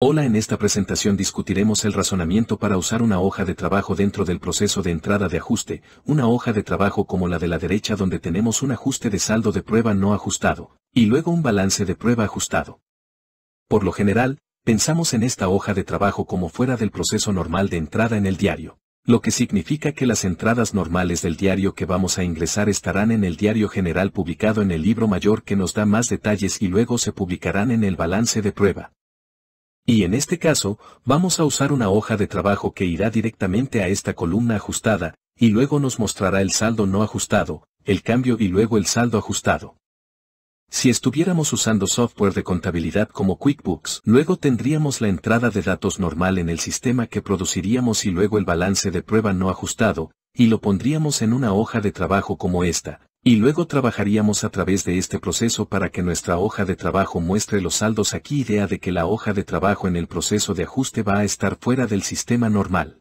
Hola en esta presentación discutiremos el razonamiento para usar una hoja de trabajo dentro del proceso de entrada de ajuste, una hoja de trabajo como la de la derecha donde tenemos un ajuste de saldo de prueba no ajustado, y luego un balance de prueba ajustado. Por lo general, pensamos en esta hoja de trabajo como fuera del proceso normal de entrada en el diario, lo que significa que las entradas normales del diario que vamos a ingresar estarán en el diario general publicado en el libro mayor que nos da más detalles y luego se publicarán en el balance de prueba y en este caso, vamos a usar una hoja de trabajo que irá directamente a esta columna ajustada, y luego nos mostrará el saldo no ajustado, el cambio y luego el saldo ajustado. Si estuviéramos usando software de contabilidad como QuickBooks, luego tendríamos la entrada de datos normal en el sistema que produciríamos y luego el balance de prueba no ajustado, y lo pondríamos en una hoja de trabajo como esta, y luego trabajaríamos a través de este proceso para que nuestra hoja de trabajo muestre los saldos aquí idea de que la hoja de trabajo en el proceso de ajuste va a estar fuera del sistema normal.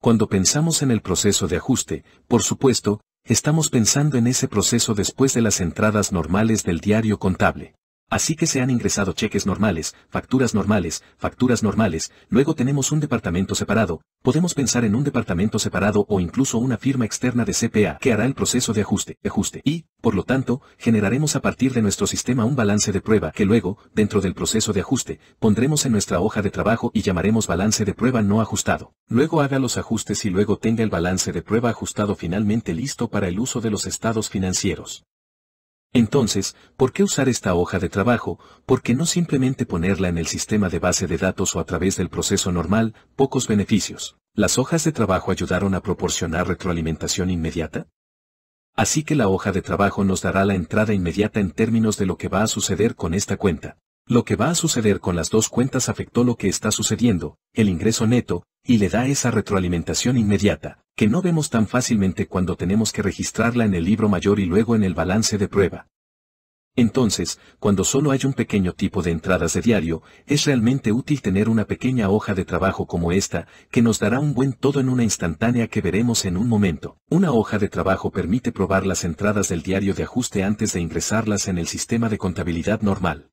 Cuando pensamos en el proceso de ajuste, por supuesto, estamos pensando en ese proceso después de las entradas normales del diario contable. Así que se han ingresado cheques normales, facturas normales, facturas normales, luego tenemos un departamento separado, podemos pensar en un departamento separado o incluso una firma externa de CPA que hará el proceso de ajuste, ajuste, y, por lo tanto, generaremos a partir de nuestro sistema un balance de prueba que luego, dentro del proceso de ajuste, pondremos en nuestra hoja de trabajo y llamaremos balance de prueba no ajustado. Luego haga los ajustes y luego tenga el balance de prueba ajustado finalmente listo para el uso de los estados financieros. Entonces, ¿por qué usar esta hoja de trabajo? ¿Por qué no simplemente ponerla en el sistema de base de datos o a través del proceso normal? Pocos beneficios. ¿Las hojas de trabajo ayudaron a proporcionar retroalimentación inmediata? Así que la hoja de trabajo nos dará la entrada inmediata en términos de lo que va a suceder con esta cuenta. Lo que va a suceder con las dos cuentas afectó lo que está sucediendo, el ingreso neto, y le da esa retroalimentación inmediata, que no vemos tan fácilmente cuando tenemos que registrarla en el libro mayor y luego en el balance de prueba. Entonces, cuando solo hay un pequeño tipo de entradas de diario, es realmente útil tener una pequeña hoja de trabajo como esta, que nos dará un buen todo en una instantánea que veremos en un momento. Una hoja de trabajo permite probar las entradas del diario de ajuste antes de ingresarlas en el sistema de contabilidad normal.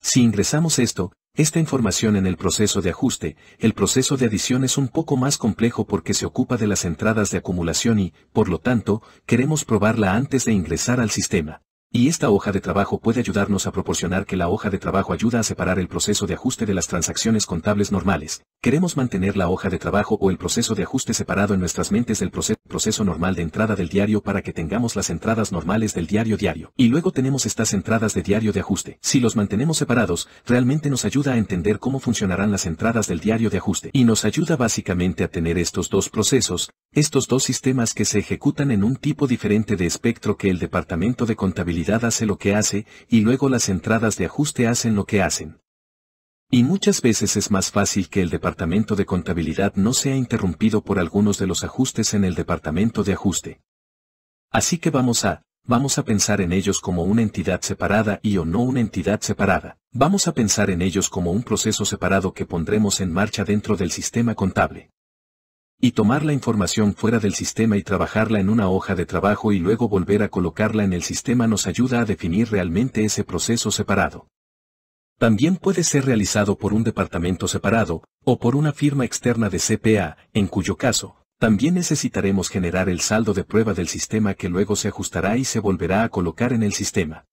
Si ingresamos esto, esta información en el proceso de ajuste, el proceso de adición es un poco más complejo porque se ocupa de las entradas de acumulación y, por lo tanto, queremos probarla antes de ingresar al sistema. Y esta hoja de trabajo puede ayudarnos a proporcionar que la hoja de trabajo ayuda a separar el proceso de ajuste de las transacciones contables normales. Queremos mantener la hoja de trabajo o el proceso de ajuste separado en nuestras mentes del proceso, normal de entrada del diario para que tengamos las entradas normales del diario diario. Y luego tenemos estas entradas de diario de ajuste. Si los mantenemos separados, realmente nos ayuda a entender cómo funcionarán las entradas del diario de ajuste. Y nos ayuda básicamente a tener estos dos procesos, estos dos sistemas que se ejecutan en un tipo diferente de espectro que el departamento de contabilidad hace lo que hace, y luego las entradas de ajuste hacen lo que hacen. Y muchas veces es más fácil que el departamento de contabilidad no sea interrumpido por algunos de los ajustes en el departamento de ajuste. Así que vamos a, vamos a pensar en ellos como una entidad separada y o no una entidad separada. Vamos a pensar en ellos como un proceso separado que pondremos en marcha dentro del sistema contable y tomar la información fuera del sistema y trabajarla en una hoja de trabajo y luego volver a colocarla en el sistema nos ayuda a definir realmente ese proceso separado. También puede ser realizado por un departamento separado, o por una firma externa de CPA, en cuyo caso, también necesitaremos generar el saldo de prueba del sistema que luego se ajustará y se volverá a colocar en el sistema.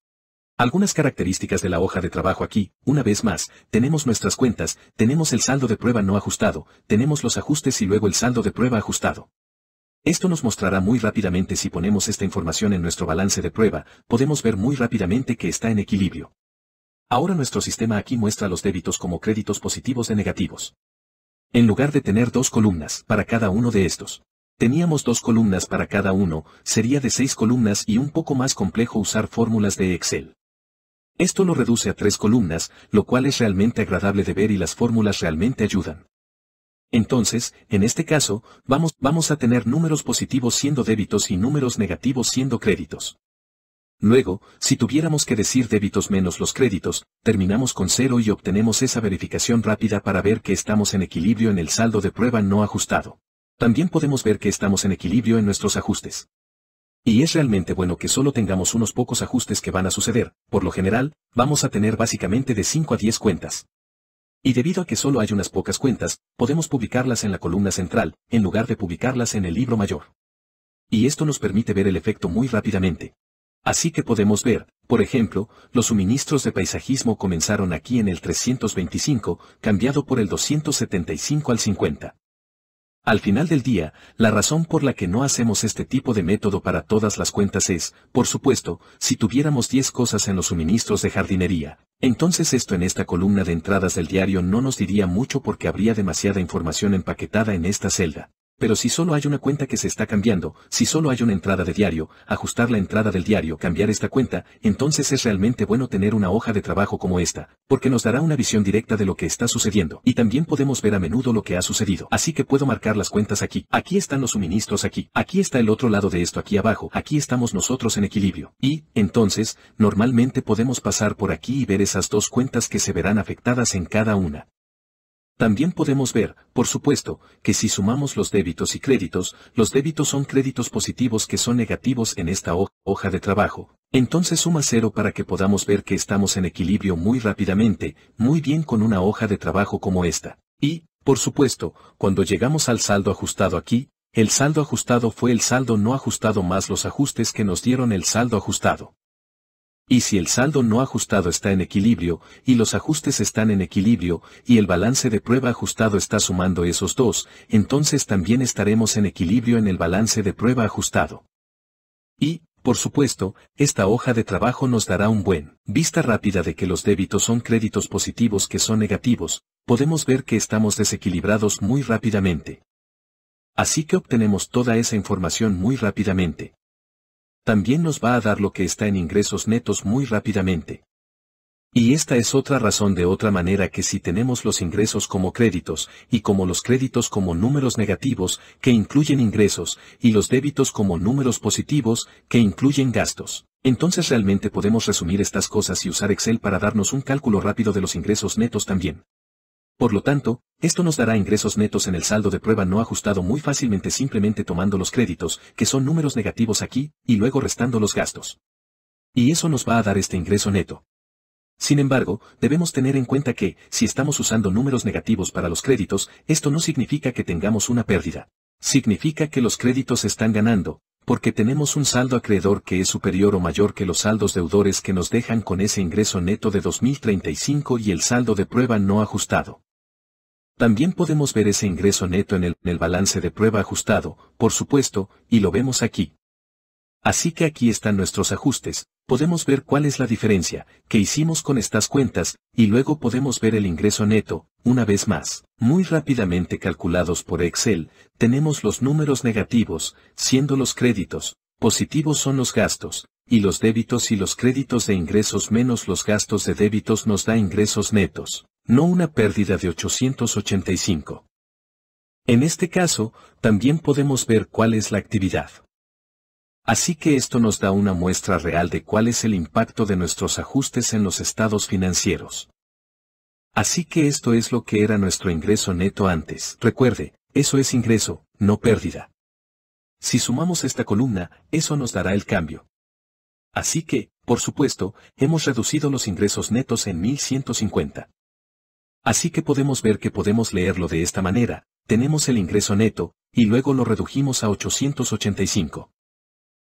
Algunas características de la hoja de trabajo aquí, una vez más, tenemos nuestras cuentas, tenemos el saldo de prueba no ajustado, tenemos los ajustes y luego el saldo de prueba ajustado. Esto nos mostrará muy rápidamente si ponemos esta información en nuestro balance de prueba, podemos ver muy rápidamente que está en equilibrio. Ahora nuestro sistema aquí muestra los débitos como créditos positivos de negativos. En lugar de tener dos columnas para cada uno de estos, Teníamos dos columnas para cada uno, sería de seis columnas y un poco más complejo usar fórmulas de Excel. Esto lo reduce a tres columnas, lo cual es realmente agradable de ver y las fórmulas realmente ayudan. Entonces, en este caso, vamos, vamos a tener números positivos siendo débitos y números negativos siendo créditos. Luego, si tuviéramos que decir débitos menos los créditos, terminamos con cero y obtenemos esa verificación rápida para ver que estamos en equilibrio en el saldo de prueba no ajustado. También podemos ver que estamos en equilibrio en nuestros ajustes. Y es realmente bueno que solo tengamos unos pocos ajustes que van a suceder, por lo general, vamos a tener básicamente de 5 a 10 cuentas. Y debido a que solo hay unas pocas cuentas, podemos publicarlas en la columna central, en lugar de publicarlas en el libro mayor. Y esto nos permite ver el efecto muy rápidamente. Así que podemos ver, por ejemplo, los suministros de paisajismo comenzaron aquí en el 325, cambiado por el 275 al 50. Al final del día, la razón por la que no hacemos este tipo de método para todas las cuentas es, por supuesto, si tuviéramos 10 cosas en los suministros de jardinería, entonces esto en esta columna de entradas del diario no nos diría mucho porque habría demasiada información empaquetada en esta celda. Pero si solo hay una cuenta que se está cambiando, si solo hay una entrada de diario, ajustar la entrada del diario, cambiar esta cuenta, entonces es realmente bueno tener una hoja de trabajo como esta, porque nos dará una visión directa de lo que está sucediendo, y también podemos ver a menudo lo que ha sucedido. Así que puedo marcar las cuentas aquí, aquí están los suministros aquí, aquí está el otro lado de esto aquí abajo, aquí estamos nosotros en equilibrio. Y, entonces, normalmente podemos pasar por aquí y ver esas dos cuentas que se verán afectadas en cada una. También podemos ver, por supuesto, que si sumamos los débitos y créditos, los débitos son créditos positivos que son negativos en esta hoja de trabajo, entonces suma cero para que podamos ver que estamos en equilibrio muy rápidamente, muy bien con una hoja de trabajo como esta. Y, por supuesto, cuando llegamos al saldo ajustado aquí, el saldo ajustado fue el saldo no ajustado más los ajustes que nos dieron el saldo ajustado. Y si el saldo no ajustado está en equilibrio, y los ajustes están en equilibrio, y el balance de prueba ajustado está sumando esos dos, entonces también estaremos en equilibrio en el balance de prueba ajustado. Y, por supuesto, esta hoja de trabajo nos dará un buen vista rápida de que los débitos son créditos positivos que son negativos, podemos ver que estamos desequilibrados muy rápidamente. Así que obtenemos toda esa información muy rápidamente también nos va a dar lo que está en ingresos netos muy rápidamente. Y esta es otra razón de otra manera que si tenemos los ingresos como créditos, y como los créditos como números negativos, que incluyen ingresos, y los débitos como números positivos, que incluyen gastos. Entonces realmente podemos resumir estas cosas y usar Excel para darnos un cálculo rápido de los ingresos netos también. Por lo tanto, esto nos dará ingresos netos en el saldo de prueba no ajustado muy fácilmente simplemente tomando los créditos, que son números negativos aquí, y luego restando los gastos. Y eso nos va a dar este ingreso neto. Sin embargo, debemos tener en cuenta que, si estamos usando números negativos para los créditos, esto no significa que tengamos una pérdida. Significa que los créditos están ganando, porque tenemos un saldo acreedor que es superior o mayor que los saldos deudores que nos dejan con ese ingreso neto de 2035 y el saldo de prueba no ajustado. También podemos ver ese ingreso neto en el, balance de prueba ajustado, por supuesto, y lo vemos aquí. Así que aquí están nuestros ajustes, podemos ver cuál es la diferencia que hicimos con estas cuentas, y luego podemos ver el ingreso neto, una vez más. Muy rápidamente calculados por Excel, tenemos los números negativos, siendo los créditos, positivos son los gastos, y los débitos y los créditos de ingresos menos los gastos de débitos nos da ingresos netos no una pérdida de 885. En este caso, también podemos ver cuál es la actividad. Así que esto nos da una muestra real de cuál es el impacto de nuestros ajustes en los estados financieros. Así que esto es lo que era nuestro ingreso neto antes. Recuerde, eso es ingreso, no pérdida. Si sumamos esta columna, eso nos dará el cambio. Así que, por supuesto, hemos reducido los ingresos netos en 1150. Así que podemos ver que podemos leerlo de esta manera, tenemos el ingreso neto, y luego lo redujimos a 885.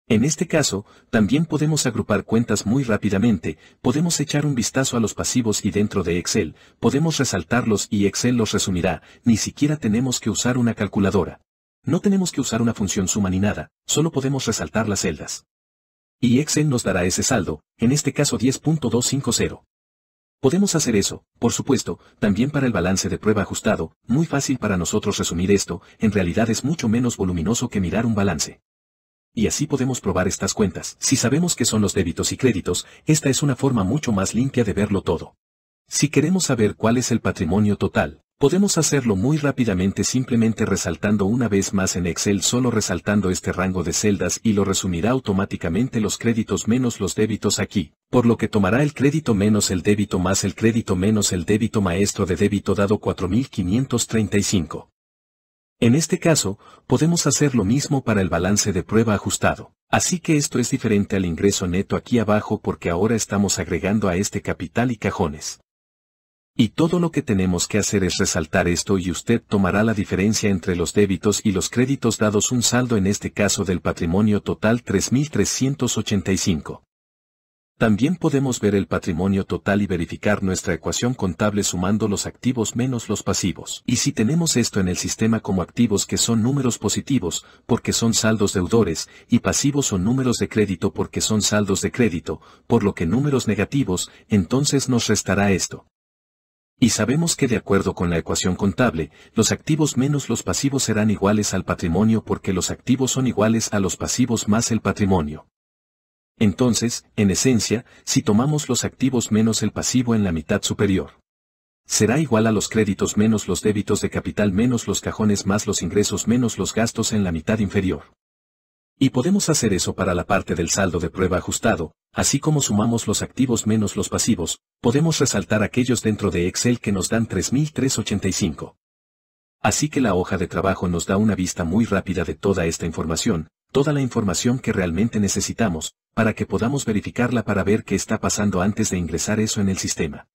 En este caso, también podemos agrupar cuentas muy rápidamente, podemos echar un vistazo a los pasivos y dentro de Excel, podemos resaltarlos y Excel los resumirá, ni siquiera tenemos que usar una calculadora. No tenemos que usar una función suma ni nada, solo podemos resaltar las celdas. Y Excel nos dará ese saldo, en este caso 10.250. Podemos hacer eso, por supuesto, también para el balance de prueba ajustado, muy fácil para nosotros resumir esto, en realidad es mucho menos voluminoso que mirar un balance. Y así podemos probar estas cuentas. Si sabemos qué son los débitos y créditos, esta es una forma mucho más limpia de verlo todo. Si queremos saber cuál es el patrimonio total, Podemos hacerlo muy rápidamente simplemente resaltando una vez más en Excel solo resaltando este rango de celdas y lo resumirá automáticamente los créditos menos los débitos aquí, por lo que tomará el crédito menos el débito más el crédito menos el débito maestro de débito dado 4535. En este caso, podemos hacer lo mismo para el balance de prueba ajustado. Así que esto es diferente al ingreso neto aquí abajo porque ahora estamos agregando a este capital y cajones. Y todo lo que tenemos que hacer es resaltar esto y usted tomará la diferencia entre los débitos y los créditos dados un saldo en este caso del patrimonio total 3.385. También podemos ver el patrimonio total y verificar nuestra ecuación contable sumando los activos menos los pasivos. Y si tenemos esto en el sistema como activos que son números positivos, porque son saldos deudores, y pasivos son números de crédito porque son saldos de crédito, por lo que números negativos, entonces nos restará esto. Y sabemos que de acuerdo con la ecuación contable, los activos menos los pasivos serán iguales al patrimonio porque los activos son iguales a los pasivos más el patrimonio. Entonces, en esencia, si tomamos los activos menos el pasivo en la mitad superior, será igual a los créditos menos los débitos de capital menos los cajones más los ingresos menos los gastos en la mitad inferior. Y podemos hacer eso para la parte del saldo de prueba ajustado, así como sumamos los activos menos los pasivos, podemos resaltar aquellos dentro de Excel que nos dan 3385. Así que la hoja de trabajo nos da una vista muy rápida de toda esta información, toda la información que realmente necesitamos, para que podamos verificarla para ver qué está pasando antes de ingresar eso en el sistema.